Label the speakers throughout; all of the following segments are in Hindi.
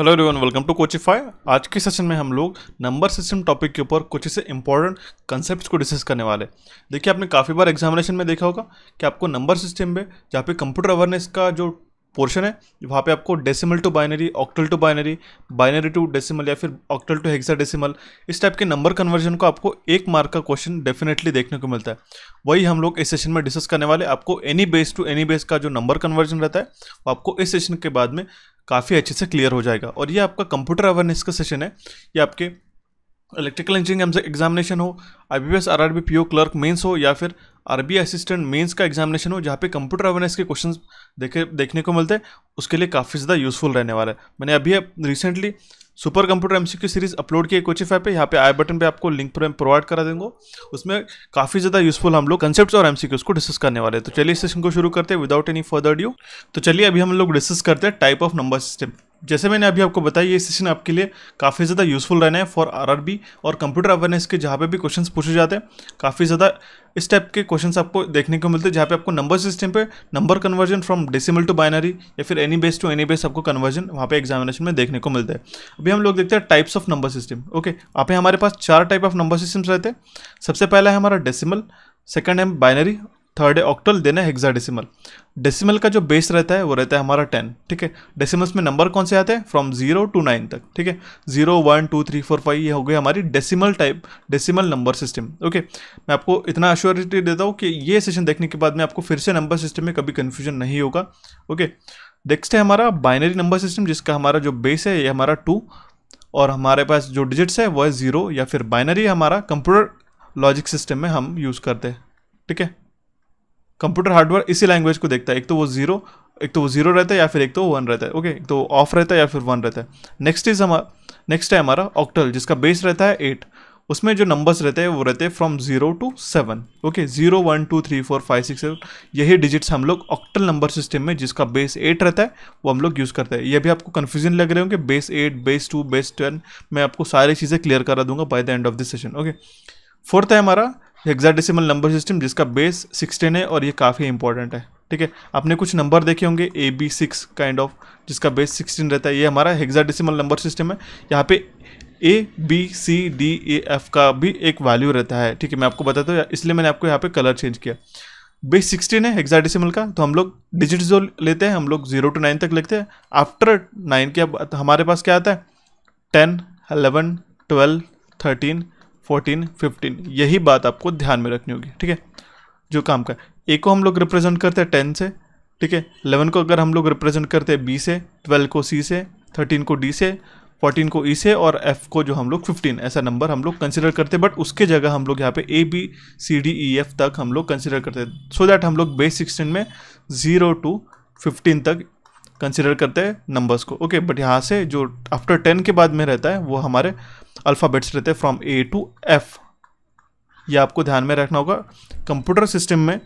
Speaker 1: Hello everyone welcome to Coachify आज के सेशन में हम लोग नंबर सिस्टम टॉपिक के ऊपर कुछ से इंपॉर्टेंट कॉन्सेप्ट्स को डिस्कस करने वाले देखिए आपने काफ़ी बार एग्जामिनेशन में देखा होगा कि आपको नंबर सिस्टम में जहाँ पे कंप्यूटर अवेयरनेस का जो पोर्शन है वहाँ पे आपको decimal to binary octal to binary binary to decimal या फिर ऑक्टल टू हेक्सा डेसिमल इस टाइप के नंबर कन्वर्जन को आपको एक मार्क का क्वेश्चन डेफिनेटली देखने को मिलता है वही हम लोग इस सेशन में डिस्कस करने वाले आपको any base to any base का जो नंबर कन्वर्जन रहता है वो आपको इस सेशन के बाद में काफ़ी अच्छे से क्लियर हो जाएगा और ये आपका कंप्यूटर अवेयरनेस का सेशन है ये आपके इलेक्ट्रिकल इंजीनियरिंग एग्जामिनेशन हो I B S R R B P O clerk mains हो या फिर आर बी असिस्टेंट मेंस का एग्जामिनेशन हो जहाँ पे कंप्यूटर अवेयरनेस के क्वेश्चन देखे देखने को मिलते हैं उसके लिए काफ़ी ज़्यादा यूज़फुल रहने वाला है मैंने अभी recently super computer MCQ series upload किए कोचिफ ऐप पे यहाँ पे आई बटन पे आपको लिंक पर प्रोवाइड करा देंगे उसमें काफ़ी ज़्यादा यूजफुल हम लोग कंसेप्ट और एमसीक्यूज को डिस्कस करने वाले तो चलिए सेशन को शुरू करते हैं विदाउट एनी फर्दर ड्यू तो चलिए अभी हम लोग डिस्कस करते हैं टाइप ऑफ नंबर सिस्टम जैसे मैंने अभी आपको बताया ये सेशन आपके लिए काफ़ी ज़्यादा यूजफुल रहना है फॉर आरआरबी और कंप्यूटर अवेयरनेस के जहाँ पे भी क्वेश्चंस पूछे जाते हैं काफ़ी ज़्यादा इस टाइप के क्वेश्चंस आपको देखने को मिलते हैं जहाँ पे आपको नंबर सिस्टम पे number conversion from decimal to binary या फिर any base to any base आपको कन्वर्जन वहाँ पे एग्जामिनेशन में देखने को मिलता है अभी अभी हम लोग देखते हैं types of number system okay आप हमारे पास चार टाइप ऑफ नंबर सिस्टम्स रहते हैं सबसे पहला है हमारा डेसिमल सेकंड है बाइनरी थर्ड है ऑक्टल देन है हेक्साडेसिमल डेसिमल का जो बेस रहता है वो रहता है हमारा टेन ठीक है डेसिमल्स में नंबर कौन से आते हैं फ्रॉम जीरो टू नाइन तक ठीक है zero one two three four five ये हो गई हमारी डेसिमल type decimal number system okay मैं आपको इतना अश्योरिटी देता हूँ कि ये सेशन देखने के बाद में आपको फिर से नंबर सिस्टम में कभी कन्फ्यूजन नहीं होगा ओके okay? नेक्स्ट है हमारा बाइनरी नंबर सिस्टम जिसका हमारा जो बेस है ये हमारा टू और हमारे पास जो डिजिट्स है वह है ज़ीरो या फिर बाइनरी हमारा कंप्यूटर लॉजिक सिस्टम में हम यूज़ करते हैं ठीक है कंप्यूटर हार्डवेयर इसी लैंग्वेज को देखता है एक तो वो ज़ीरो एक तो वो ज़ीरो रहता है या फिर एक तो वन रहता है ओके एक तो ऑफ रहता है या फिर वन रहता है नेक्स्ट इज़ हमारा नेक्स्ट है हमारा ऑक्टल जिसका बेस रहता है एट उसमें जो नंबर्स रहते हैं वो रहते हैं from zero to seven okay zero one two three four five six seven यही डिजिट्स हम लोग ऑक्टल नंबर सिस्टम में जिसका बेस एट रहता है वो हम लोग यूज़ करते हैं ये भी आपको कन्फ्यूजन लग रहे होंगे base eight base two base ten मैं आपको सारी चीज़ें क्लियर करा दूंगा by the end of this session okay fourth है हमारा हेक्साडेसिमल नंबर सिस्टम जिसका बेस सिक्सटीन है और ये काफ़ी इंपॉर्टेंट है ठीक है आपने कुछ नंबर देखे होंगे A B six kind of जिसका बेस सिक्सटीन रहता है ये हमारा हेक्साडेसिमल नंबर सिस्टम है यहाँ पे A B C D A F का भी एक वैल्यू रहता है ठीक है मैं आपको बताता हूँ इसलिए मैंने आपको यहाँ पे कलर चेंज किया बेस सिक्सटीन है हेक्साडेसिमल का तो हम लोग डिजिट जो लेते हैं हम लोग जीरो टू नाइन तक लेते हैं आफ्टर नाइन के अब हमारे पास क्या आता है ten eleven twelve thirteen fourteen fifteen यही बात आपको ध्यान में रखनी होगी ठीक है जो काम का ए को हम लोग रिप्रेजेंट करते हैं टेन से ठीक है इलेवन को अगर हम लोग रिप्रेजेंट करते हैं बी से ट्वेल्व को सी से थर्टीन को डी से 14 को ई e से और एफ को जो हम लोग 15 ऐसा नंबर हम लोग कंसिडर करते बट उसके जगह हम लोग यहाँ पे A B C D E F तक हम लोग कंसिडर करते सो दैट हम लोग बेस सिक्सटीन में ज़ीरो टू फिफ्टीन तक कंसिडर करते हैं नंबर्स को ओके बट यहाँ से जो आफ्टर टेन के बाद में रहता है वो हमारे अल्फ़ाबेट्स रहते हैं फ्रॉम ए टू एफ़ यह आपको ध्यान में रखना होगा कंप्यूटर सिस्टम में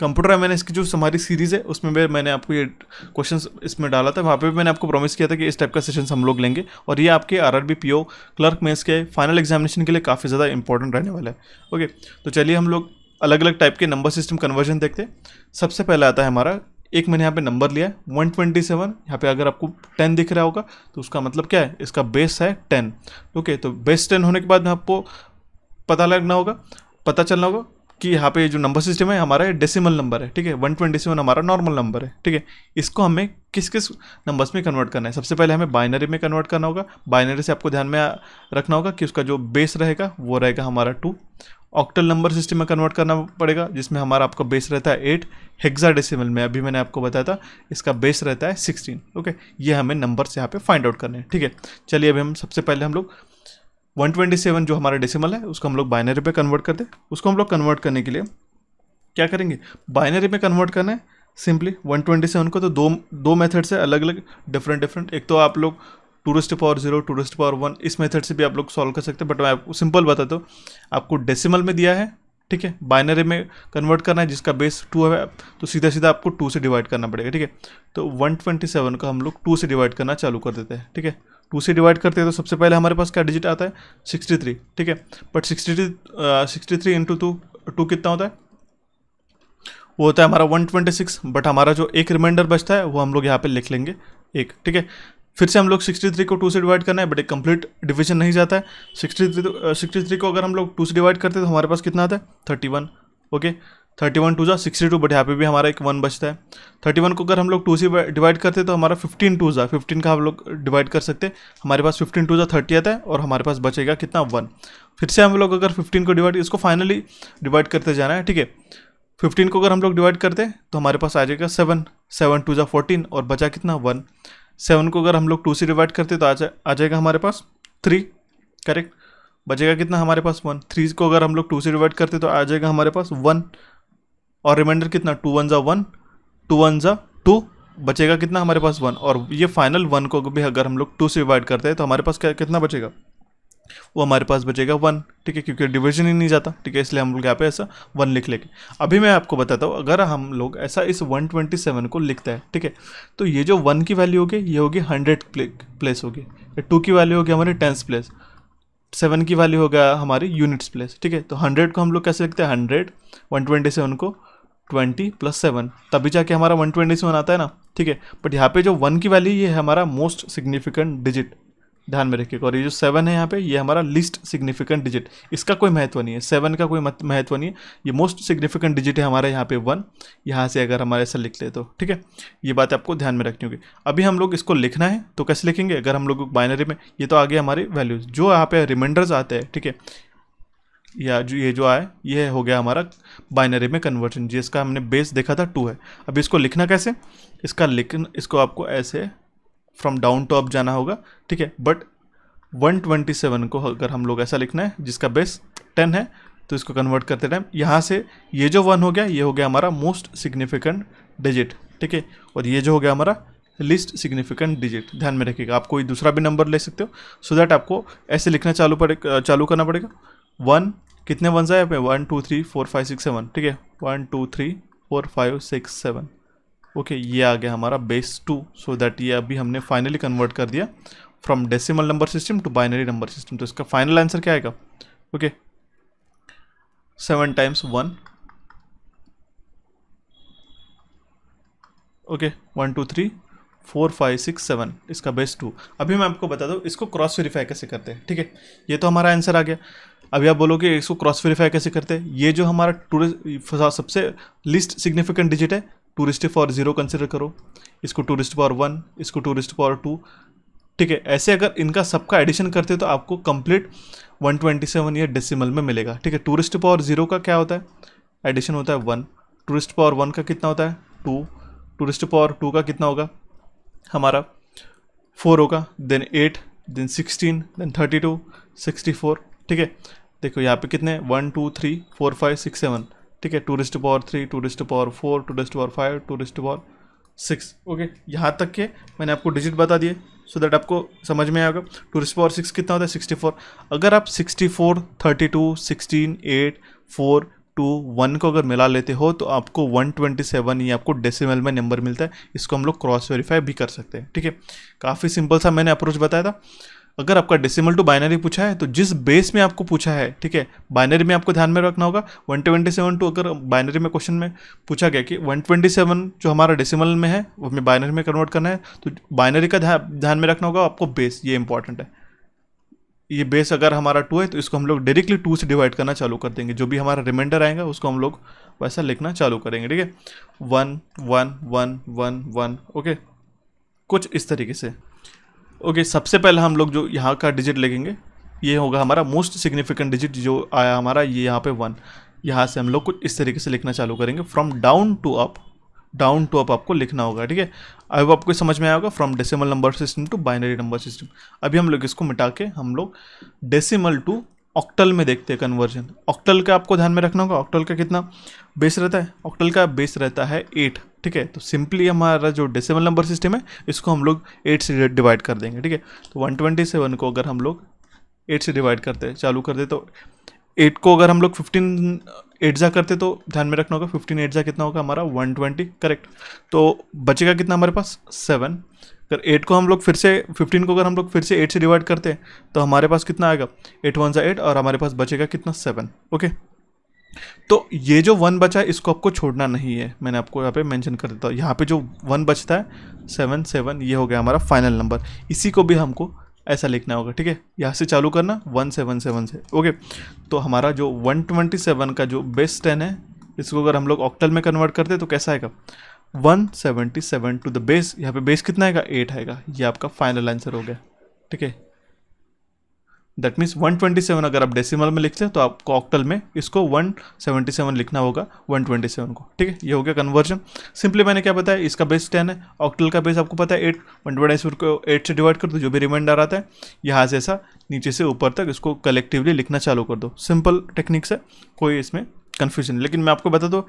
Speaker 1: कंप्यूटर एम की जो हमारी सीरीज़ है उसमें भी मैंने आपको ये क्वेश्चन इसमें डाला था वहाँ पर भी मैंने आपको प्रॉमिस किया था कि इस टाइप का सेशन हम लोग लेंगे और ये आपके R R B P O clerk mains के फाइनल एग्जामिनेशन के लिए काफ़ी ज़्यादा इंपॉर्टेंट रहने वाला है ओके तो चलिए हम लोग अलग अलग टाइप के नंबर सिस्टम कन्वर्जन देखते हैं सबसे पहले आता है हमारा एक मैंने यहाँ पे नंबर लिया है वन ट्वेंटी सेवन यहाँ पर अगर आपको टेन दिख रहा होगा तो उसका मतलब क्या है इसका बेस है टेन ओके तो बेस टेन होने के बाद आपको पता लगना होगा पता चलना होगा कि यहाँ पे जो नंबर सिस्टम है हमारा डेसिमल नंबर है ठीक है वन ट्वेंटी सेवन हमारा नॉर्मल नंबर है ठीक है इसको हमें किस किस नंबर्स में कन्वर्ट करना है सबसे पहले हमें बाइनरी में कन्वर्ट करना होगा बाइनरी से आपको ध्यान में रखना होगा कि उसका जो बेस रहेगा वो रहेगा हमारा टू ऑक्टल नंबर सिस्टम में कन्वर्ट करना पड़ेगा जिसमें हमारा आपका बेस रहता है एट हेक्सा डेसिमल में अभी मैंने आपको बताया था इसका बेस रहता है सिक्सटीन ओके ये हमें नंबर्स यहाँ पे फाइंड आउट करने हैं ठीक है चलिए अभी हम सबसे पहले हम लोग 127 जो हमारा डेसिमल है उसको हम लोग बाइनरी पे कन्वर्ट कर दे उसको हम लोग कन्वर्ट करने के लिए क्या करेंगे बाइनरी में कन्वर्ट करना है सिंपली 127 को तो दो दो मेथड से अलग अलग डिफरेंट डिफरेंट एक तो आप लोग two raised power zero two raised power one इस मेथड से भी आप लोग सॉल्व कर सकते हैं बट मैं आपको सिंपल बताता हूँ आपको डेसिमल में दिया है ठीक है बाइनरी में कन्वर्ट करना है जिसका बेस टू है तो सीधा सीधा आपको टू से डिवाइड करना पड़ेगा ठीक है तो 127 को हम लोग टू से डिवाइड करना चालू कर देते हैं ठीक है टू से डिवाइड करते हैं तो सबसे पहले हमारे पास क्या डिजिट आता है सिक्सटी थ्री ठीक है but sixty three uh, sixty three into two two कितना होता है वो होता है हमारा वन ट्वेंटी सिक्स बट हमारा जो एक रिमाइंडर बचता है वो हम लोग यहाँ पे लिख लेंगे एक ठीक है फिर से हम लोग सिक्सटी थ्री को टू से डिवाइड करना है बट एक कंप्लीट डिविजन नहीं जाता है sixty three uh, sixty three को अगर हम लोग टू से डिवाइड करते हैं तो हमारे पास कितना आता है one okay okay? Thirty one two ज़ा सिक्सटी टू बट यहाँ पे भी हमारा एक वन बचता है थर्टी वन को अगर हम लोग टू से डिवाइड करते तो हमारा फिफ्टीन टू ज़ा फिफ्टीन का हम लोग डिवाइड कर सकते हमारे पास फिफ्टीन टू ज़ा थर्टी आता है और हमारे पास बचेगा कितना वन फिर से हम लोग अगर फिफ्टीन को डिवाइड इसको फाइनली डिवाइड करते जाना है ठीक है फिफ्टीन को अगर हम लोग डिवाइड करते तो हमारे पास आ जाएगा सेवन सेवन टू ज़ा फोर्टीन और बचा कितना वन सेवन को अगर हम लोग टू से डिवाइड करते तो आ, जा, आ जाएगा हमारे पास थ्री करेक्ट बचेगा कितना हमारे पास वन थ्री को अगर हम लोग टू से डिवाइड करते तो आ जाएगा हमारे पास वन और रिमाइंडर कितना टू वन ज़ा वन टू वन ज़ा टू बचेगा कितना हमारे पास वन और ये फाइनल वन को भी अगर हम लोग टू से डिवाइड करते हैं तो हमारे पास क्या कितना बचेगा वो हमारे पास बचेगा वन ठीक है क्योंकि डिवीजन ही नहीं जाता ठीक है इसलिए हम लोग यहाँ पे ऐसा वन लिख लेंगे अभी मैं आपको बताता हूँ अगर हम लोग ऐसा इस 127 को लिखता है ठीक है तो ये जो वन की वैल्यू होगी ये होगी हंड्रेड प्लेस होगी टू की वैल्यू होगी हमारी टेंस प्लेस सेवन की वैल्यू होगा हमारी यूनिट्स प्लेस ठीक है तो हंड्रेड को हम लोग कैसे लिखते हैं हंड्रेड वन को ट्वेंटी प्लस सेवन तभी जाके हमारा वन ट्वेंटी सेवन आता है ना ठीक है बट यहाँ पे जो वन की वैल्यू ये है हमारा मोस्ट सिग्निफिकेंट डिजिट ध्यान में रखिएगा और ये जो सेवन है यहाँ पे ये हमारा लिस्ट सिग्निफिकेंट डिजिट इसका कोई महत्व नहीं है सेवन का कोई महत्व नहीं है ये मोस्ट सिग्निफिकेंट डिजिट है हमारे यहाँ पे वन यहाँ से अगर हमारे ऐसा लिख ले तो ठीक है ये बात आपको ध्यान में रखनी होगी अभी हम लोग इसको लिखना है तो कैसे लिखेंगे अगर हम लोग बाइनरी में ये तो आगे हमारी वैल्यूज जो यहाँ पे रिमाइंडर्स आते हैं ठीक है या जो ये जो आए ये हो गया हमारा बाइनरी में कन्वर्जन जिसका हमने बेस देखा था टू है अब इसको लिखना कैसे इसका लिखन इसको आपको ऐसे फ्रॉम डाउन टू अप जाना होगा ठीक है बट 127 को अगर हम लोग ऐसा लिखना है जिसका बेस 10 है तो इसको कन्वर्ट करते टाइम यहाँ से ये जो वन हो गया ये हो गया हमारा मोस्ट सिग्निफिकेंट डिजिट ठीक है और ये जो हो गया हमारा लिस्ट सिग्निफिकेंट डिजिट ध्यान में रखिएगा आप कोई दूसरा भी नंबर ले सकते हो सो so दैट आपको ऐसे लिखना चालू पड़े चालू करना पड़ेगा वन कितने वन जाए यहाँ one two three four five six seven ठीक है one two three four five six seven okay ये आ गया हमारा बेस टू सो दैट ये अभी हमने फाइनली कन्वर्ट कर दिया from decimal number system to binary number system तो इसका फाइनल आंसर क्या आएगा okay seven times one okay one two three four five six seven इसका बेस्ट टू अभी मैं आपको बता दूँ इसको क्रॉस वेरीफाई कैसे करते हैं ठीक है ये तो हमारा आंसर आ गया अभी आप बोलोगे इसको क्रॉस वेरीफाई कैसे करते हैं ये जो हमारा टूरिस्ट सबसे लिस्ट सिग्निफिकेंट डिजिट है टूरिस्ट फॉर ज़ीरो कंसिडर करो इसको टूरिस्ट फॉर वन इसको टूरिस्ट फॉर टू ठीक है ऐसे अगर इनका सबका एडिशन करते हो तो आपको कंप्लीट 127 या डेसिमल में मिलेगा ठीक है टूरिस्ट पावर जीरो का क्या होता है एडिशन होता है वन टूरिस्ट पावर वन का कितना होता है टू टूरिस्ट पावर टू का कितना होगा हमारा फोर होगा then eight then sixteen then thirty two sixty four ठीक है देखो यहाँ पे कितने one two three four five six seven ठीक है two raised power three two raised power four two raised power five two raised power six okay यहाँ तक के मैंने आपको डिजिट बता दिए सो so दैट आपको समझ में आएगा टूरिस्ट पावर सिक्स कितना होता है सिक्सटी फोर अगर आप sixty four thirty two sixteen eight four two one को अगर मिला लेते हो तो आपको वन ट्वेंटी सेवन ये आपको डेसिमल में नंबर मिलता है इसको हम लोग क्रॉस वेरीफाई भी कर सकते हैं ठीक है काफ़ी सिंपल सा मैंने अप्रोच बताया था अगर आपका डेसिमल टू बाइनरी पूछा है तो जिस बेस में आपको पूछा है ठीक है बाइनरी में आपको ध्यान में रखना होगा वन ट्वेंटी सेवन टू अगर बाइनरी में क्वेश्चन में पूछा गया कि वन ट्वेंटी सेवन जो हमारा डेसिमल में है वो हमें बाइनरी में कन्वर्ट करना है तो बाइनरी का ध्यान में रखना होगा आपको बेस ये इंपॉर्टेंट है ये बेस अगर हमारा टू है तो इसको हम लोग डायरेक्टली टू से डिवाइड करना चालू कर देंगे जो भी हमारा रिमाइंडर आएगा उसको हम लोग वैसा लिखना चालू करेंगे ठीक है one one one one one okay कुछ इस तरीके से ओके okay, सबसे पहले हम लोग जो यहाँ का डिजिट लिखेंगे ये होगा हमारा मोस्ट सिग्निफिकेंट डिजिट जो आया हमारा ये यहाँ पे वन यहाँ से हम लोग कुछ इस तरीके से लिखना चालू करेंगे from down to up down to up आपको लिखना होगा ठीक है अब आपको समझ में आया होगा from decimal number system to binary number system अभी हम लोग इसको मिटा के हम लोग डेसिमल टू ऑक्टल में देखते हैं कन्वर्जन ऑक्टल का आपको ध्यान में रखना होगा ऑक्टल का कितना बेस रहता है ऑक्टल का बेस रहता है एट ठीक है तो सिंपली हमारा जो डेसिमल नंबर सिस्टम है इसको हम लोग एट से डिवाइड कर देंगे ठीक है तो वन ट्वेंटी सेवन को अगर हम लोग एट से डिवाइड करते हैं चालू कर दे तो एट को अगर हम लोग फिफ्टीन एट जा करते तो ध्यान में रखना होगा फिफ्टीन एट जा कितना होगा हमारा वन ट्वेंटी करेक्ट तो बचेगा कितना हमारे पास सेवन अगर एट को हम लोग फिर से फिफ्टीन को अगर हम लोग फिर से एट से डिवाइड करते हैं तो हमारे पास कितना आएगा एट वन ज़ा एट और हमारे पास बचेगा कितना सेवन ओके तो ये जो वन बचा है इसको आपको छोड़ना नहीं है मैंने आपको यहाँ पे मेंशन कर देता हूँ यहाँ पे जो वन बचता है सेवन सेवन ये हो गया हमारा फाइनल नंबर इसी को भी हमको ऐसा लिखना होगा ठीक है यहाँ से चालू करना वन सेवन सेवन से ओके तो हमारा जो वन ट्वेंटी सेवन का जो बेस टेन है इसको अगर हम लोग ऑक्टल में कन्वर्ट करते तो कैसा आएगा one seventy seven to the base यहाँ पे बेस कितना आएगा एट आएगा ये आपका फाइनल आंसर हो गया ठीक है दैट मीन्स 127 अगर आप डेसिमल में लिखते हैं तो आपको ऑक्टल में इसको 177 लिखना होगा 127 को ठीक है ये हो गया कन्वर्जन सिंपली मैंने क्या बताया इसका बेस 10 है ऑक्टल का बेस आपको पता है 8 127 को 8 से डिवाइड कर दो जो भी रिमाइंडर आता है यहाँ से ऐसा नीचे से ऊपर तक इसको कलेक्टिवली लिखना चालू कर दो सिंपल टेक्निक्स है कोई इसमें कन्फ्यूजन लेकिन मैं आपको बता दो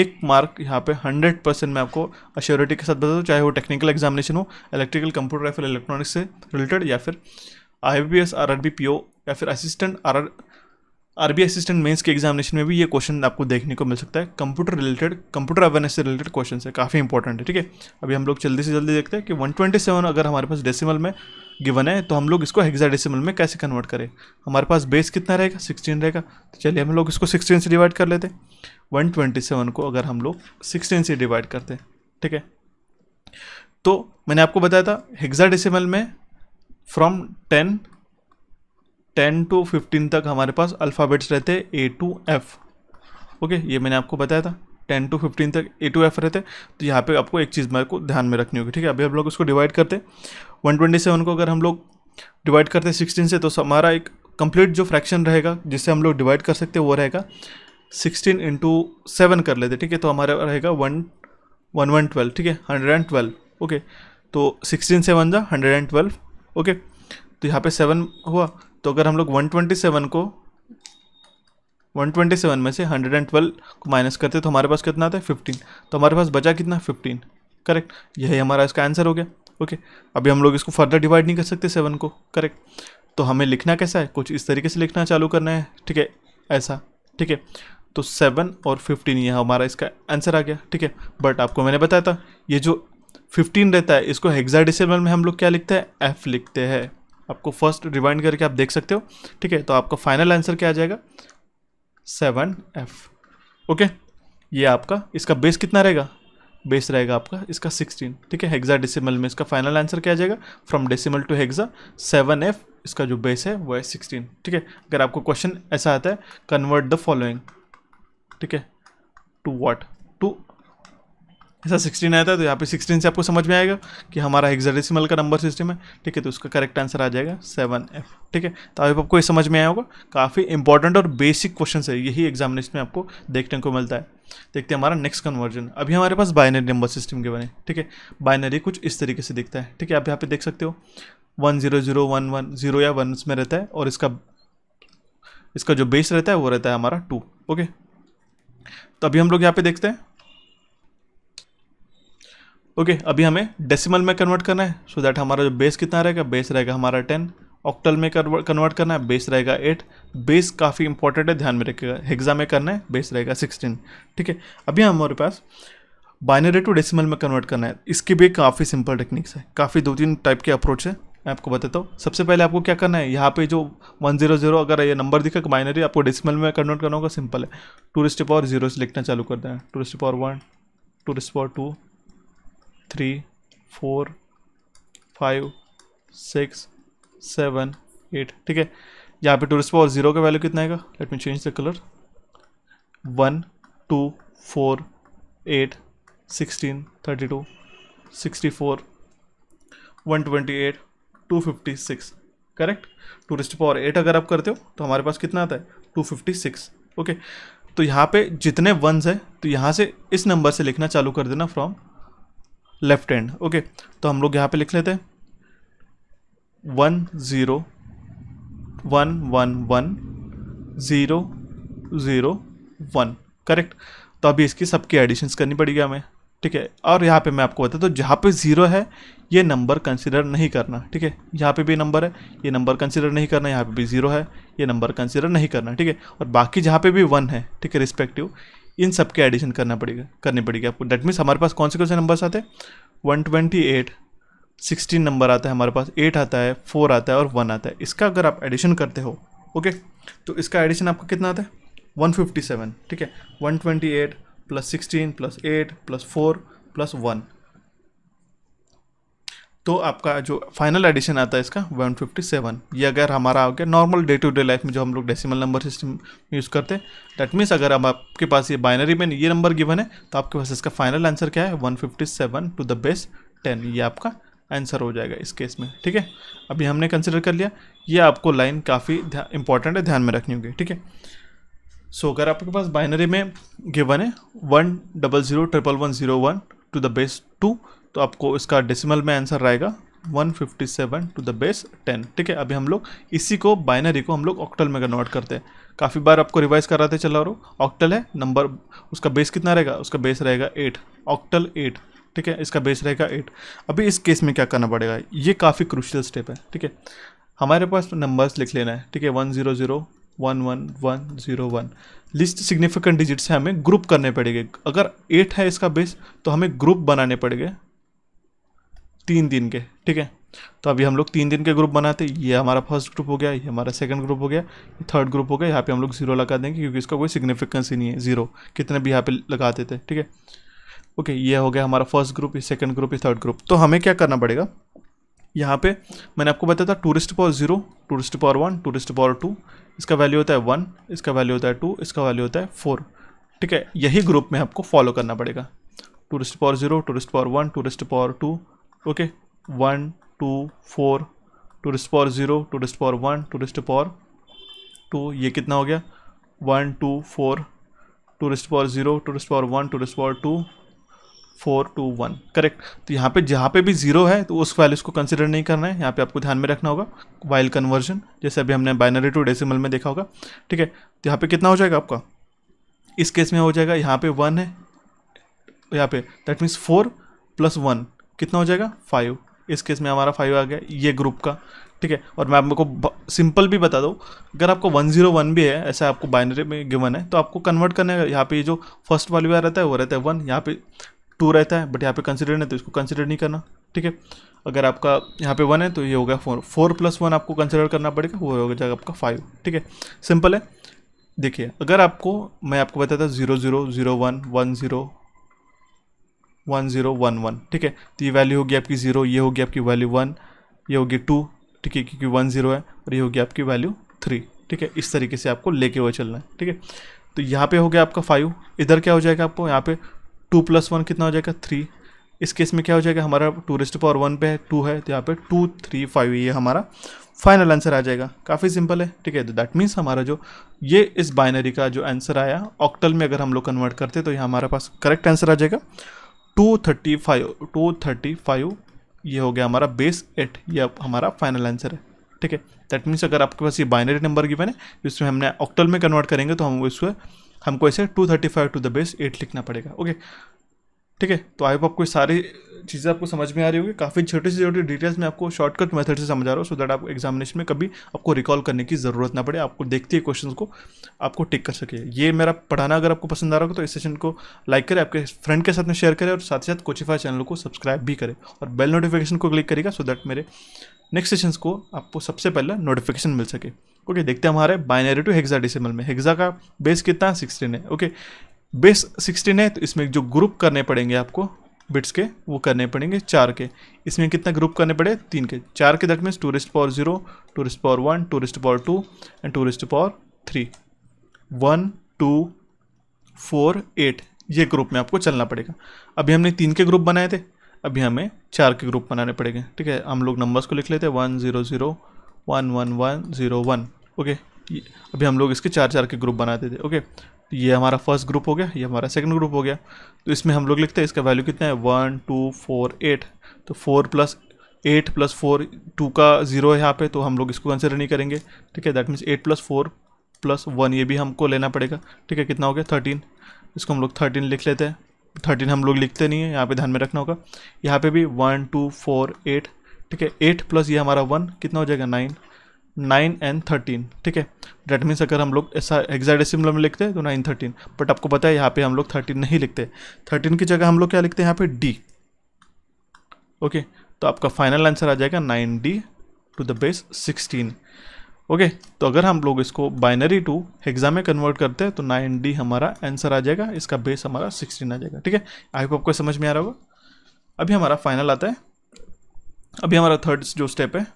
Speaker 1: एक मार्क यहाँ पे 100 परसेंट मैं आपको अश्योरिटी के साथ बता दूँ चाहे वो टेक्निकल एग्जामिनेशन हो इलेक्ट्रिकल कंप्यूटर या फिर इलेक्ट्रॉनिक्स से रिलेटेड या फिर I B S R R B P O या फिर assistant R R R B assistant mains के एग्जामिनेशन में भी ये क्वेश्चन आपको देखने को मिल सकता है कंप्यूटर रिलेटेड कंप्यूटर अवेयरनेस से रिलेटेड क्वेश्चन है काफ़ी इंपॉर्टेंट है ठीक है अभी हम लोग जल्दी से जल्दी देखते हैं कि वन ट्वेंटी सेवन अगर हमारे पास डेसिमल में गिवन है तो हम लोग इसको डेसिमल में कैसे कन्वर्ट करें हमारे पास बेस कितना रहेगा सिक्सटीन रहेगा तो चलिए हम लोग इसको सिक्सटीन से डिवाइड कर लेते हैं सेवन को अगर हम लोग सिक्सटीन से डिवाइड करते हैं ठीक है तो मैंने आपको बताया था डेसिमल में from ten ten to fifteen तक हमारे पास अल्फ़ाबेट्स रहते ए टू एफ़ ओके ये मैंने आपको बताया था टेन टू फिफ्टीन तक ए टू एफ रहते तो यहाँ पे आपको एक चीज़ मेरे को ध्यान में रखनी होगी ठीक है अभी हम लोग इसको डिवाइड करते वन ट्वेंटी सेवन को अगर हम लोग डिवाइड करते सिक्सटीन से तो हमारा एक कंप्लीट जो फ्रैक्शन रहेगा जिससे हम लोग डिवाइड कर सकते हैं वो रहेगा सिक्सटीन इंटू सेवन कर लेते ठीक है तो हमारा रहेगा वन वन वन ट्वेल्व ठीक है हंड्रेड एंड ट्वेल्व ओके तो सिक्सटीन सेवन जा हंड्रेड एंड ट्वेल्व ओके तो यहाँ पे सेवन हुआ तो अगर हम लोग वन ट्वेंटी सेवन को वन ट्वेंटी सेवन में से हंड्रेड एंड ट्वेल्व को माइनस करते तो हमारे पास कितना आता है फिफ्टीन तो हमारे पास बचा कितना फिफ्टीन करेक्ट यही हमारा इसका आंसर हो गया ओके अभी हम लोग इसको फर्दर डिवाइड नहीं कर सकते सेवन को करेक्ट तो हमें लिखना कैसा है कुछ इस तरीके से लिखना चालू करना है ठीक है ऐसा ठीक है तो सेवन और फिफ्टीन यह हमारा इसका आंसर आ गया ठीक है बट आपको मैंने बताया था ये जो फिफ्टीन रहता है इसको हेक्साडेसिमल में हम लोग क्या लिखते हैं एफ लिखते हैं आपको फर्स्ट रिवाइंड करके आप देख सकते हो ठीक है तो आपका फाइनल आंसर क्या आ जाएगा सेवन एफ ओके ये आपका इसका बेस कितना रहेगा बेस रहेगा आपका इसका सिक्सटीन ठीक है हेक्सा डेसिमल में इसका फाइनल आंसर क्या आ जाएगा from decimal to hexa seven F इसका जो बेस है वो है सिक्सटीन ठीक है अगर आपको क्वेश्चन ऐसा आता है कन्वर्ट द फॉलोइंग ठीक है टू वॉट ऐसा सिक्सटीन आया है तो यहाँ पे सिक्सटीन से आपको समझ में आएगा कि हमारा हेक्साडेसिमल का नंबर सिस्टम है ठीक है तो उसका करेक्ट आंसर आ जाएगा सेवन एफ ठीक है तो अभी आपको ये समझ में आया होगा काफ़ी इंपॉर्टेंट और बेसिक क्वेश्चन है यही एग्जामिनेशन में आपको देखने को मिलता है देखते हैं हमारा नेक्स्ट कन्वर्जन अभी हमारे पास बाइनरी नंबर सिस्टम के बने ठीक है बाइनरी कुछ इस तरीके से दिखता है ठीक है आप यहाँ पे देख सकते हो one zero zero one one zero या वन में रहता है और इसका इसका जो बेस रहता है वो रहता है हमारा टू ओके तो अभी हम लोग यहाँ पे देखते हैं ओके okay, अभी हमें डेसिमल में कन्वर्ट करना है सो so दैट हमारा जो बेस कितना रहेगा बेस रहेगा हमारा टेन ऑक्टल में कन्वर्ट करना है बेस रहेगा एट बेस काफ़ी इंपॉर्टेंट है ध्यान में रखिएगा हेक्सा में करना है बेस रहेगा सिक्सटीन ठीक है अभी हमारे पास बाइनरी टू डेसिमल में कन्वर्ट करना है इसकी भी काफ़ी सिंपल टेक्निक्स है काफ़ी दो तीन टाइप के अप्रोच है मैं आपको बताता हूँ सबसे पहले आपको क्या करना है यहाँ पे जो वन जीरो जीरो अगर ये नंबर दिखा बाइनरी आपको डेसिमल में कन्वर्ट करना होगा सिंपल है टूरिस्ट पावर जीरो से लिखना चालू कर है two raised power one two raised power two three four five six seven eight ठीक है यहाँ पे टूरिस्ट पावर जीरो का वैल्यू कितना आएगा let me change the colour one two four eight sixteen thirty two sixty four one twenty eight two fifty six correct two raised power eight अगर आप करते हो तो हमारे पास कितना आता है टू फिफ्टी सिक्स ओके तो यहाँ पे जितने वंस हैं तो यहाँ से इस नंबर से लिखना चालू कर देना फ्रॉम लेफ्ट हैंड ओके तो हम लोग यहाँ पे लिख लेते हैं one zero one one one zero zero one correct तो अभी इसकी सबकी एडिशंस करनी पड़ेगी हमें ठीक है और यहाँ पे मैं आपको बताता तो जहाँ पे ज़ीरो है ये नंबर कंसिडर नहीं करना ठीक है यहाँ पे भी नंबर है ये नंबर कंसिडर नहीं करना यहाँ पे भी ज़ीरो है ये नंबर कंसिडर नहीं करना ठीक है और बाकी जहाँ पे भी वन है ठीक है रिस्पेक्टिव इन सब के एडिशन करना पड़ेगा करनी पड़ेगी आपको डेट मीन्स हमारे पास कौन से कौन से नंबर्स आते हैं one twenty eight sixteen number आता है हमारे पास एट आता है फोर आता है और वन आता है इसका अगर आप एडिशन करते हो ओके तो इसका एडिशन आपका कितना आता है वन फिफ्टी सेवन ठीक है one twenty eight plus sixteen plus eight plus four plus one तो आपका जो फाइनल एडिशन आता है इसका 157 ये अगर हमारा हो गया normal day to day life में जो हम लोग डेसिमल नंबर सिस्टम यूज़ करते हैं डैट मीन्स अगर हम आपके पास ये बाइनरी में ये नंबर गिवन है तो आपके पास इसका फाइनल आंसर क्या है 157 टू द बेस 10 ये आपका आंसर हो जाएगा इस केस में ठीक है अभी हमने कंसिडर कर लिया ये आपको लाइन काफ़ी इंपॉर्टेंट है ध्यान में रखनी होगी ठीक है सो अगर आपके पास बाइनरी में गिवन है one double zero triple one zero one to the base two तो आपको इसका डेसिमल में आंसर रहेगा 157 टू द बेस 10 ठीक है अभी हम लोग इसी को बाइनरी को हम लोग ऑक्टल में कन्वर्ट करते हैं काफ़ी बार आपको रिवाइज कराते चला रो ऑक्टल है नंबर उसका बेस कितना रहेगा उसका बेस रहेगा एट ऑक्टल एट ठीक है इसका बेस रहेगा एट अभी इस केस में क्या करना पड़ेगा ये काफ़ी क्रूशियल स्टेप है ठीक है हमारे पास नंबर्स तो लिख लेना है ठीक है one zero zero one one one zero one least significant digit से हमें ग्रुप करने पड़ेंगे अगर एट है इसका बेस तो हमें ग्रुप बनाने पड़ेंगे तीन दिन के ठीक है तो अभी हम लोग तीन दिन के ग्रुप बनाते ये हमारा फर्स्ट ग्रुप हो गया ये हमारा सेकंड ग्रुप हो गया थर्ड ग्रुप हो गया यहाँ पे हम लोग जीरो लगा देंगे क्योंकि इसका कोई सिग्निफिकेंस ही नहीं है जीरो कितने भी यहाँ पे लगाते थे ठीक है ओके ये हो गया हमारा फर्स्ट ग्रुप ये सेकंड ग्रुप ये थर्ड ग्रुप तो हमें क्या करना पड़ेगा यहाँ पर मैंने आपको बताया था two raised power zero two raised power one two raised power two इसका वैल्यू होता है वन इसका वैल्यू होता है टू इसका वैल्यू होता है फोर ठीक है यही ग्रुप में आपको फॉलो करना पड़ेगा two raised power zero two raised power one two raised power two okay one two four two raised power zero two raised power one two raised power two ये कितना हो गया one two four two raised power zero two raised power one two raised power two four two one correct तो यहाँ पे जहाँ पे भी जीरो है तो उस वैल्यूज़ को कंसिडर नहीं करना है यहाँ पे आपको ध्यान में रखना होगा वाइल कन्वर्जन जैसे अभी हमने बाइनरी टू डेसिमल में देखा होगा ठीक है तो यहाँ पे कितना हो जाएगा आपका इस केस में हो जाएगा यहाँ पे वन है यहाँ पे that means four plus one कितना हो जाएगा फाइव इस केस में हमारा फाइव आ गया ये ग्रुप का ठीक है और मैं आपको सिंपल भी बता दूँ अगर आपको वन जीरो वन भी है ऐसा आपको बाइनरी में गिवन है तो आपको कन्वर्ट करने का यहाँ पे जो फर्स्ट वाली रहता है वो रहता है वन यहाँ पे टू रहता है बट यहाँ पे कंसिडर नहीं तो इसको कंसिडर नहीं करना ठीक है अगर आपका यहाँ पे वन है तो ये हो गया फोर फोर प्लस वन आपको कंसिडर करना पड़ेगा वो हो जाएगा आपका फाइव ठीक है सिंपल है देखिए अगर आपको मैं आपको बताता zero zero zero one one zero one zero one one ठीक है तो ये वैल्यू होगी आपकी ज़ीरो ये होगी आपकी वैल्यू वन ये होगी टू ठीक है क्योंकि वन ज़ीरो है और ये होगी आपकी वैल्यू थ्री ठीक है इस तरीके से आपको लेके हुए चलना है ठीक है तो यहाँ पे हो गया आपका फाइव इधर क्या हो जाएगा आपको यहाँ पे टू प्लस वन कितना हो जाएगा थ्री इस केस में क्या हो जाएगा हमारा टूरिस्ट पावर वन पे है टू है तो यहाँ पे टू थ्री फाइव ये हमारा फाइनल आंसर आ जाएगा काफ़ी सिंपल है ठीक है तो दैट मीन्स हमारा जो ये इस बाइनरी का जो आंसर आया ऑक्टल में अगर हम लोग कन्वर्ट करते तो यहाँ हमारे पास करेक्ट आंसर आ जाएगा two thirty five two thirty five ये हो गया हमारा बेस एट ये हमारा फाइनल आंसर है ठीक है दैट मीन्स अगर आपके पास ये बाइनरी नंबर गिवन है जिसमें हमने ऑक्टल में कन्वर्ट करेंगे तो हम इसको हमको इसे two thirty five to the base eight लिखना पड़ेगा ओके ठीक है तो आई होप आपको सारी चीज़ें आपको समझ में आ रही होगी काफ़ी छोटी से छोटी डिटेल्स में आपको शॉर्टकट मेथड से समझा रहा हूँ सो दैट आप एग्जामिनेशन में कभी आपको रिकॉल करने की ज़रूरत ना पड़े आपको देखते ही क्वेश्चन को आपको टिक कर सके ये मेरा पढ़ाना अगर आपको पसंद आ रहा हो तो इस सेशन को लाइक करें आपके फ्रेंड के साथ में शेयर करें और साथ ही साथ कोचिफा चैनल को सब्सक्राइब भी करें और बेल नोटिफिकेशन को क्लिक करेगा सो दैट मेरे नेक्स्ट सेशन को आपको सबसे पहला नोटिफिकेशन मिल सके ओके देखते हैं हमारे बाइनरी टू हेक्सा डिसिमल में हेक्सा का बेस कितना सिक्सटीन है ओके बेस सिक्सटीन है तो इसमें जो ग्रुप करने पड़ेंगे आपको बिट्स के वो करने पड़ेंगे चार के इसमें कितना ग्रुप करने पड़े तीन के चार के दक में two raised power zero two raised power one two raised power two and two raised power three one two four eight ये ग्रुप में आपको चलना पड़ेगा अभी हमने तीन के ग्रुप बनाए थे अभी हमें चार के ग्रुप बनाने पड़ेंगे ठीक है हम लोग नंबर्स को लिख लेते हैं one zero zero one one one zero one okay अभी हम लोग इसके चार चार के ग्रुप बनाते थे ओके ये हमारा फर्स्ट ग्रुप हो गया ये हमारा सेकंड ग्रुप हो गया तो इसमें हम लोग लिखते हैं इसका वैल्यू कितना है वन टू फोर एट तो four plus eight plus four two का ज़ीरो है यहाँ पे तो हम लोग इसको कंसिडर नहीं करेंगे ठीक है that means eight plus four plus one ये भी हमको लेना पड़ेगा ठीक है कितना हो गया थर्टीन इसको हम लोग थर्टीन लिख लेते हैं थर्टीन हम लोग लिखते नहीं है यहाँ पर ध्यान में रखना होगा यहाँ पर भी वन टू फोर एट ठीक है एट प्लस ये हमारा वन कितना हो जाएगा नाइन नाइन एंड थर्टीन ठीक है डेट मीन्स अगर हम लोग ऐसा एग्जाडेसिमल में लिखते हैं तो नाइन थर्टीन बट आपको पता है यहाँ पे हम लोग थर्टीन नहीं लिखते थर्टीन की जगह हम लोग क्या लिखते हैं यहाँ पे डी ओके तो आपका फाइनल आंसर आ जाएगा nine D to the base sixteen okay तो अगर हम लोग इसको बाइनरी टू एग्जाम में कन्वर्ट करते हैं तो नाइन डी हमारा आंसर आ जाएगा इसका बेस हमारा सिक्सटीन आ जाएगा ठीक है आई होप आपको समझ में आ रहा होगा अभी हमारा फाइनल आता है अभी हमारा थर्ड जो स्टेप है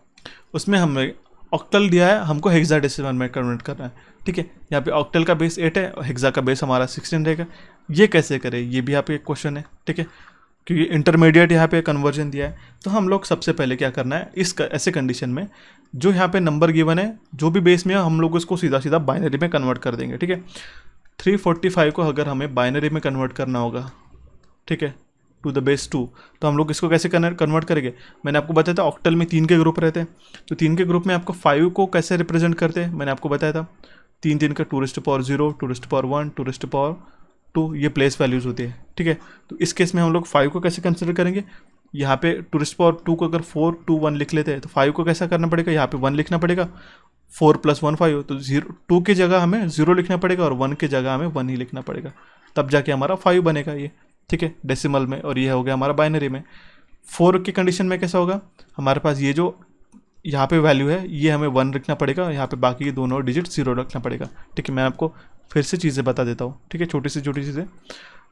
Speaker 1: उसमें हमें ऑक्टल दिया है हमको हेक्सा डेसिमल में कन्वर्ट करना है ठीक है यहाँ पे ऑक्टल का बेस एट है हेक्सा का बेस हमारा सिक्सटीन रहेगा ये कैसे करें ये भी यहाँ पे एक क्वेश्चन है ठीक है क्योंकि इंटरमीडिएट यहाँ पे कन्वर्जन दिया है तो हम लोग सबसे पहले क्या करना है इस ऐसे कंडीशन में जो यहाँ पे नंबर गिवन है जो भी बेस में है हम लोग इसको सीधा सीधा बाइनरी में कन्वर्ट कर देंगे ठीक है 345 को अगर हमें बाइनरी में कन्वर्ट करना होगा ठीक है टू द बेस टू तो हम लोग इसको कैसे कन्वर्ट करेंगे मैंने आपको बताया था ऑक्टल में तीन के ग्रुप रहते हैं तो तीन के ग्रुप में आपको फाइव को कैसे रिप्रेजेंट करते हैं मैंने आपको बताया था तीन तीन का two raised power zero two raised power one two raised power two ये प्लेस वैल्यूज़ होती है ठीक है तो इस केस में हम लोग फाइव को कैसे कंसिडर करेंगे यहाँ पे टूरिस्ट पावर टू को अगर फोर टू वन लिख लेते हैं तो फाइव को कैसा करना पड़ेगा यहाँ पे वन लिखना पड़ेगा फोर प्लस वन फाइव तो जीरो टू की जगह हमें ज़ीरो लिखना पड़ेगा और वन की जगह हमें वन ही लिखना पड़ेगा तब जाके हमारा फाइव बनेगा ये ठीक है डेसिमल में और ये हो गया हमारा बाइनरी में फोर की कंडीशन में कैसा होगा हमारे पास ये जो यहाँ पे वैल्यू है ये हमें वन रखना पड़ेगा यहाँ पे बाकी दोनों डिजिट जीरो रखना पड़ेगा ठीक है मैं आपको फिर से चीज़ें बता देता हूँ ठीक है छोटी सी छोटी चीज़ें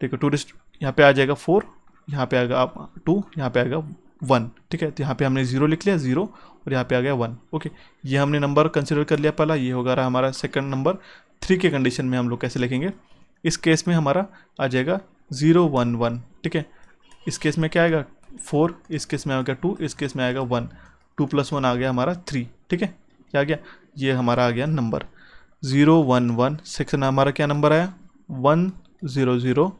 Speaker 1: ठीक है टूरिस्ट यहाँ पे आ जाएगा फोर यहाँ पे आएगा आप टू यहाँ पे आएगा वन ठीक है तो यहाँ पे हमने ज़ीरो लिख लिया ज़ीरो और यहाँ पे आ गया वन ओके ये हमने नंबर कंसिडर कर लिया पहला ये होगा रहा हमारा सेकेंड नंबर थ्री के कंडीशन में हम लोग कैसे लिखेंगे इस केस में हमारा आ जाएगा ज़ीरो वन वन ठीक है इस केस में क्या आएगा फोर इस केस में आएगा टू इस केस में आएगा वन टू प्लस वन आ गया हमारा थ्री ठीक है क्या आ गया ये हमारा आ गया number zero one one six हमारा क्या नंबर आया वन ज़ीरो ज़ीरो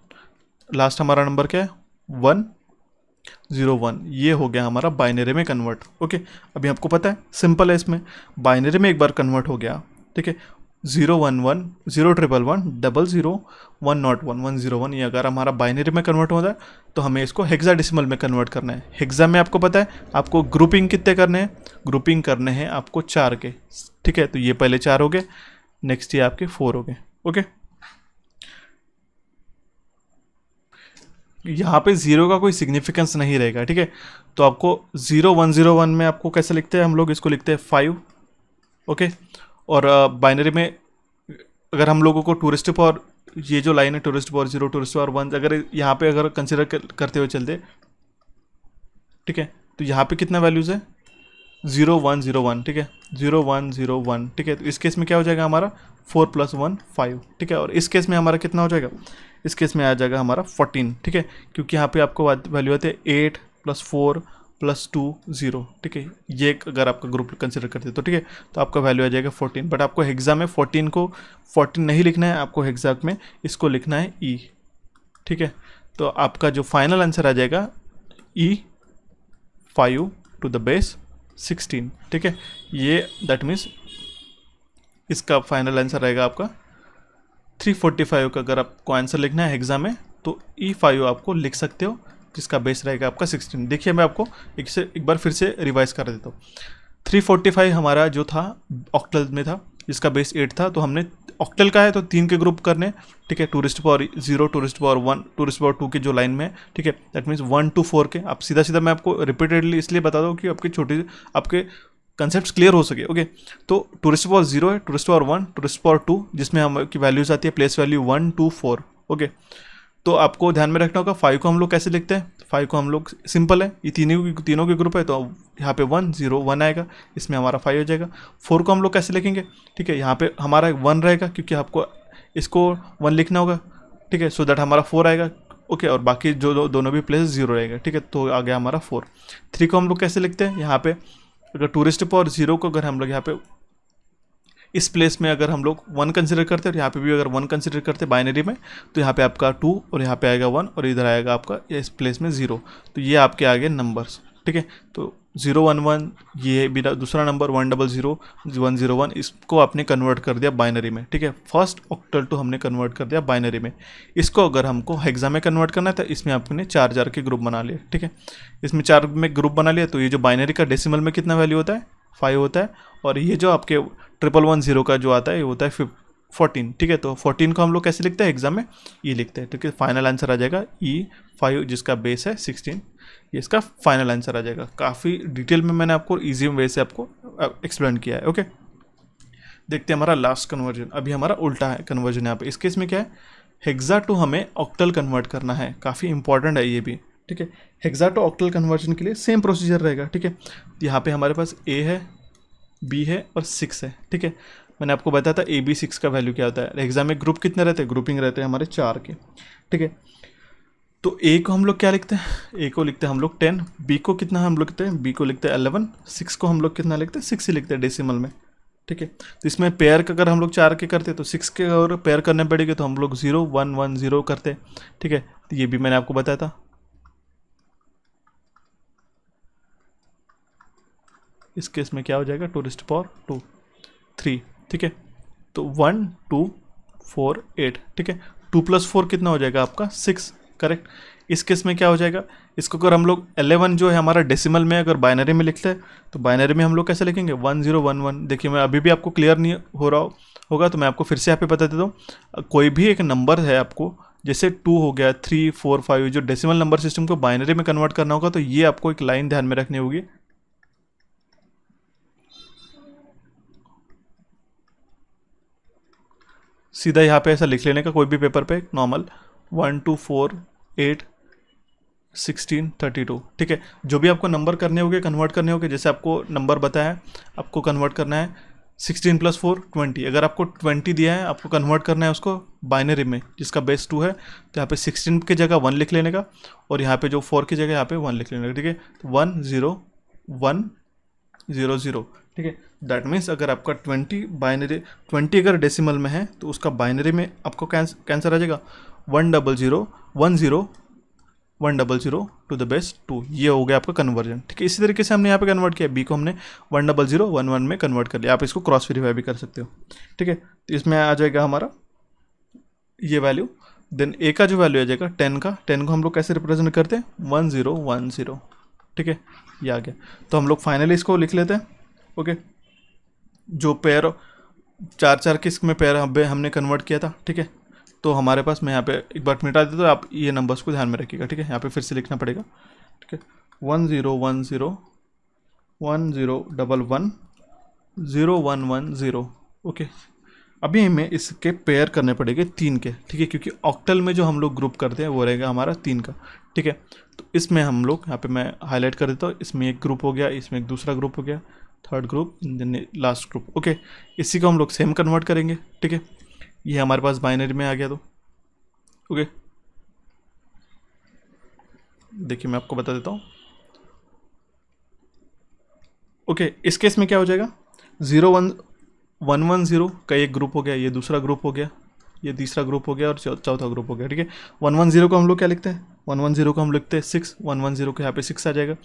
Speaker 1: लास्ट हमारा नंबर क्या है वन ज़ीरो वन ये हो गया हमारा बाइनरी में कन्वर्ट ओके अभी आपको पता है सिंपल है इसमें बाइनरी में एक बार कन्वर्ट हो गया ठीक है zero one one zero triple one double zero one not one one zero one ये अगर हमारा बाइनरी में कन्वर्ट हो जाए तो हमें इसको हेक्साडेसिमल में कन्वर्ट करना है हेक्सा में आपको पता है आपको ग्रुपिंग कितने करने हैं ग्रुपिंग करने हैं आपको चार के ठीक है तो ये पहले चार हो गए नेक्स्ट ये आपके फोर हो गए ओके यहाँ पे जीरो का कोई सिग्निफिकेंस नहीं रहेगा ठीक है तो आपको जीरो वन जीरो वन में आपको कैसे लिखते हैं हम लोग इसको लिखते हैं फाइव ओके okay? और बाइनरी में अगर हम लोगों को टूरिस्ट फॉर ये जो लाइन है two raised for zero two raised for one अगर यहाँ पे अगर कंसिडर करते हुए चलते ठीक है तो यहाँ पे कितना वैल्यूज़ है ज़ीरो वन ज़ीरो वन ठीक है ज़ीरो वन ज़ीरो वन ठीक है तो इस केस में क्या हो जाएगा हमारा फोर प्लस वन फाइव ठीक है और इस केस में हमारा कितना हो जाएगा इस केस में आ जाएगा हमारा फोर्टीन ठीक है क्योंकि यहाँ पे आपको वैल्यू आते हैं eight plus four plus two zero ठीक है ये अगर आपका ग्रुप कंसिडर करते तो ठीक है तो आपका वैल्यू आ जाएगा फोर्टीन बट आपको एग्जाम में फोर्टीन को फोर्टीन नहीं लिखना है आपको एग्जाम में इसको लिखना है ई e, ठीक है तो आपका जो फाइनल आंसर आ जाएगा E five to the base sixteen ठीक है ये दैट मीन्स इसका फाइनल आंसर रहेगा आपका थ्री फोर्टी फाइव का अगर आपको आंसर लिखना है एग्ज़ाम में तो ई e फाइव आपको लिख सकते हो किसका बेस रहेगा आपका सिक्सटीन देखिए मैं आपको एक से एक बार फिर से रिवाइज कर देता हूँ थ्री फोर्टी फाइव हमारा जो था ऑक्टल में था जिसका बेस एट था तो हमने ऑक्टल का है तो तीन के ग्रुप करने ठीक है two raised power zero two raised power one two raised power two के जो लाइन में ठीक है that means one two four के आप सीधा सीधा मैं आपको रिपीटेडली इसलिए बता दूँ कि आपके छोटे आपके कंसेप्ट क्लियर हो सके ओके तो टूरिस्ट पावर जीरो है two raised power one two raised power two जिसमें हम की वैल्यूज आती है place value one two four okay तो आपको ध्यान में रखना होगा फाइव को हम लोग कैसे लिखते हैं फाइव को हम लोग सिंपल है ये तीनों के तीनों के ग्रुप है तो यहाँ पे वन जीरो वन आएगा इसमें हमारा फाइव हो जाएगा फोर को हम लोग कैसे लिखेंगे ठीक है यहाँ पे हमारा वन रहेगा क्योंकि आपको इसको वन लिखना होगा ठीक है सो दैट हमारा फोर आएगा ओके और बाकी जो दो, दोनों भी प्लेस जीरो रहेगा ठीक है तो आ गया हमारा फोर थ्री को हम लोग कैसे लिखते हैं यहाँ पे अगर टूरिस्ट पर जीरो को अगर हम लोग यहाँ पे इस प्लेस में अगर हम लोग वन कंसिडर करते और यहाँ पे भी अगर वन कंसिडर करते बाइनरी में तो यहाँ पे आपका टू और यहाँ पे आएगा वन और इधर आएगा आपका इस प्लेस में ज़ीरो तो ये आपके आगे नंबर्स ठीक है तो ज़ीरो वन वन ये भी दूसरा number one double zero one zero one इसको आपने कन्वर्ट कर दिया बाइनरी में ठीक है फर्स्ट ऑक्टल टू हमने कन्वर्ट कर दिया बाइनरी में इसको अगर हमको एग्जाम में कन्वर्ट करना है तो इसमें आपने चार चार के ग्रुप बना लिए ठीक है इसमें चार में ग्रुप बना लिया तो ये जो बाइनरी का डेसिमल में कितना वैल्यू होता है फाइव होता है और ये जो आपके ट्रिपल वन जीरो का जो आता है ये होता है फिफ फोर्टीन ठीक है तो फोर्टीन को हम लोग कैसे लिखते हैं एग्जाम में ये लिखते हैं ठीक है फाइनल आंसर आ जाएगा ई e फाइव जिसका बेस है सिक्सटीन ये इसका फाइनल आंसर आ जाएगा काफ़ी डिटेल में मैंने आपको ईजी वे से आपको एक्सप्लेन किया है ओके देखते हैं हमारा लास्ट कन्वर्जन अभी हमारा उल्टा है कन्वर्जन यहाँ पे इस केस में क्या है हेक्सा टू हमें ऑक्टल कन्वर्ट करना है काफ़ी इंपॉर्टेंट है ये भी ठीक है हेक्सा टू ऑक्टल कन्वर्जन के लिए सेम प्रोसीजर रहेगा ठीक है यहाँ पे हमारे पास ए है बी है और सिक्स है ठीक है मैंने आपको बताया था ए बी सिक्स का वैल्यू क्या होता है एग्जाम में ग्रुप कितने रहते हैं ग्रुपिंग रहते हैं हमारे चार के ठीक है तो ए को हम लोग क्या लिखते हैं ए को लिखते हैं हम लोग टेन बी को कितना हम लोग लिखते हैं बी को लिखते हैं अलेवन सिक्स को हम लोग कितना लिखते हैं सिक्स ही लिखते हैं डेसिमल में ठीक है तो इसमें पेयर का अगर हम लोग चार के करते तो सिक्स के और पेयर करने पड़ेगा तो हम लोग ज़ीरो वन वन ज़ीरो करते ठीक है ये भी मैंने आपको बताया था इस केस में क्या हो जाएगा two raised power two three ठीक है तो वन टू फोर एट ठीक है टू प्लस फोर कितना हो जाएगा आपका सिक्स करेक्ट इस केस में क्या हो जाएगा इसको अगर हम लोग एलेवन जो है हमारा डेसिमल में अगर बाइनरी में लिखते हैं तो बाइनरी में हम लोग कैसे लिखेंगे वन जीरो वन वन देखिए मैं अभी भी आपको क्लियर नहीं हो रहा होगा तो मैं आपको फिर से यहाँ पे बता देता हूँ कोई भी एक नंबर है आपको जैसे टू हो गया थ्री फोर फाइव जो डेसिमल नंबर सिस्टम को बाइनरी में कन्वर्ट करना होगा तो ये आपको एक लाइन ध्यान में रखनी होगी सीधा यहाँ पे ऐसा लिख लेने का कोई भी पेपर पे normal one two four eight sixteen thirty two ठीक है जो भी आपको नंबर करने होंगे कन्वर्ट करने होंगे जैसे आपको नंबर बताया है आपको कन्वर्ट करना है सिक्सटीन प्लस फोर ट्वेंटी अगर आपको ट्वेंटी दिया है आपको कन्वर्ट करना है उसको बाइनरी में जिसका बेस टू है तो यहाँ पे सिक्सटीन की जगह वन लिख लेने का और यहाँ पे जो फोर की जगह यहाँ पे वन लिख लेने का ठीक है one zero one zero zero ठीक है दैट मीन्स अगर आपका ट्वेंटी बाइनरी ट्वेंटी अगर डेसिमल में है तो उसका बाइनरी में आपको कैंसर आ जाएगा one double zero one zero one double zero to the base two ये हो गया आपका कन्वर्जन ठीक है इसी तरीके से हमने यहाँ पे कन्वर्ट किया बी को हमने one double zero one one में कन्वर्ट कर लिया आप इसको क्रॉस वेरीफाई भी कर सकते हो ठीक है तो इसमें आ जाएगा हमारा ये वैल्यू देन ए का जो वैल्यू आ जाएगा टेन का टेन को हम लोग कैसे रिप्रेजेंट करते हैं वन ज़ीरो वन ज़ीरो ठीक है ये आ गया तो हम लोग फाइनली इसको लिख लेते हैं ओके जो पैर चार चार किस्क में पैर हम हमने कन्वर्ट किया था ठीक है तो हमारे पास मैं यहाँ पे एक बार मिटा देता हूँ आप ये नंबर्स को ध्यान में रखिएगा ठीक है यहाँ पे फिर से लिखना पड़ेगा ठीक है one zero one zero one zero double one zero one one zero okay अभी हमें इसके पेयर करने पड़ेंगे तीन के ठीक है क्योंकि ऑक्टल में जो हम लोग ग्रुप करते हैं वो रहेगा हमारा तीन का ठीक है तो इसमें हम लोग यहाँ पे मैं हाईलाइट कर देता हूँ इसमें एक ग्रुप हो गया इसमें एक दूसरा ग्रुप हो गया third group last group okay इसी को हम लोग सेम कन्वर्ट करेंगे ठीक है ये हमारे पास बाइनरी में आ गया तो ओके देखिए मैं आपको बता देता हूँ ओके इस केस में क्या हो जाएगा zero one one one zero का एक ग्रुप हो गया ये दूसरा ग्रुप हो गया ये तीसरा ग्रुप हो गया और चौथा ग्रुप हो गया ठीक है वन वन जीरो को हम लोग क्या लिखते हैं वन वन जीरो को हम लिखते हैं सिक्स वन वन जीरो को यहाँ पे सिक्स आ जाएगा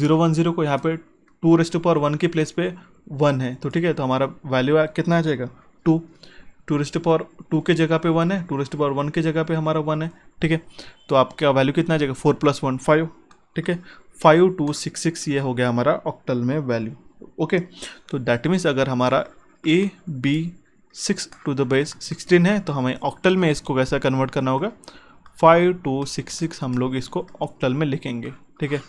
Speaker 1: जीरो वन जीरो को यहाँ पे टू रेस्ट पावर वन की प्लेस पे वन है तो ठीक है तो हमारा वैल्यू कितना आ जाएगा two two raised power two के जगह पे वन है टू रेस्ट पावर वन के जगह पे हमारा वन है ठीक है तो आपका वैल्यू कितना आ जाएगा फोर प्लस वन फाइव ठीक है फाइव टू सिक्स सिक्स ये हो गया हमारा ऑक्टल में वैल्यू ओके तो दैट मीन्स अगर हमारा A B six to the base sixteen है तो हमें ऑक्टल में इसको कैसा कन्वर्ट करना होगा फाइव टू सिक्स सिक्स हम लोग इसको ऑक्टल में लिखेंगे ठीक है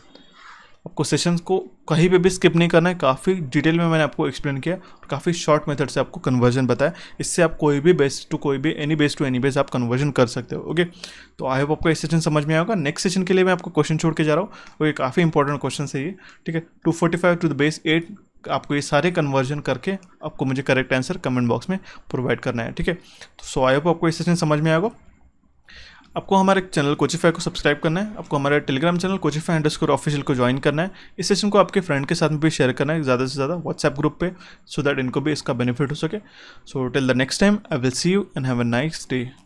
Speaker 1: आपको सेशंस को कहीं पे भी स्किप नहीं करना है काफ़ी डिटेल में मैंने आपको एक्सप्लेन किया और काफ़ी शॉर्ट मेथड से आपको कन्वर्जन बताया इससे आप कोई भी बेस टू कोई भी any base to any base आप कन्वर्जन कर सकते हो ओके तो आई होप आपको ये सेशन समझ में आएगा नेक्स्ट सेशन के लिए मैं आपको क्वेश्चन छोड़ के जा रहा हूँ और ये काफ़ी इंपॉर्टेंट क्वेश्चन है ये ठीक है two forty five to the base eight आपको ये सारे कन्वर्जन करके आपको मुझे करेक्ट आंसर कमेंट बॉक्स में प्रोवाइड करना है ठीक है सो आई होप आपको ये सेशन समझ में आएगा आपको हमारे चैनल कोचिफाई को सब्सक्राइब करना है आपको हमारे Telegram channel Coachify underscore official को ज्वाइन करना है इस सेशन को आपके फ्रेंड के साथ में भी शेयर करना है ज़्यादा से ज़्यादा व्हाट्सएप ग्रुप पे सो so दैट इनको भी इसका बेनिफिट हो सके so till the next time I will see you and have a nice day